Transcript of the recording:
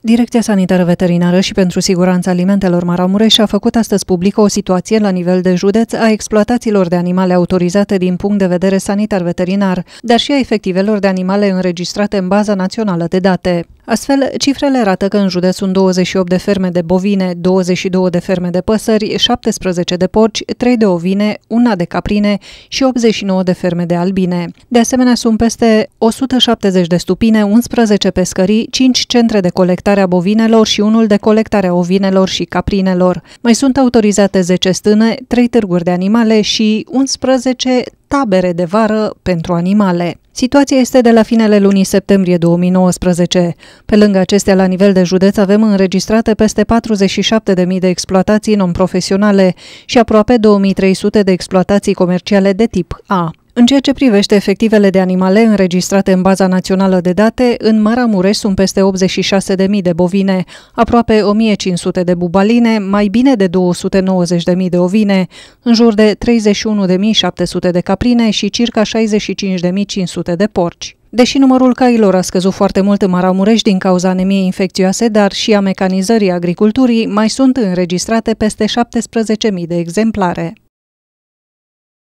Direcția Sanitară Veterinară și pentru Siguranța Alimentelor Maramureș a făcut astăzi publică o situație la nivel de județ a exploatațiilor de animale autorizate din punct de vedere sanitar-veterinar, dar și a efectivelor de animale înregistrate în baza națională de date. Astfel, cifrele arată că în județ sunt 28 de ferme de bovine, 22 de ferme de păsări, 17 de porci, 3 de ovine, una de caprine și 89 de ferme de albine. De asemenea, sunt peste 170 de stupine, 11 pescării, 5 centre de colectare a bovinelor și unul de colectare a ovinelor și caprinelor. Mai sunt autorizate 10 stâne, 3 târguri de animale și 11 tabere de vară pentru animale. Situația este de la finele lunii septembrie 2019. Pe lângă acestea, la nivel de județ avem înregistrate peste 47.000 de exploatații non-profesionale și aproape 2.300 de exploatații comerciale de tip A. În ceea ce privește efectivele de animale înregistrate în baza națională de date, în Maramureș sunt peste 86.000 de bovine, aproape 1.500 de bubaline, mai bine de 290.000 de ovine, în jur de 31.700 de caprine și circa 65.500 de porci. Deși numărul cailor a scăzut foarte mult în Maramureș din cauza anemiei infecțioase, dar și a mecanizării agriculturii, mai sunt înregistrate peste 17.000 de exemplare.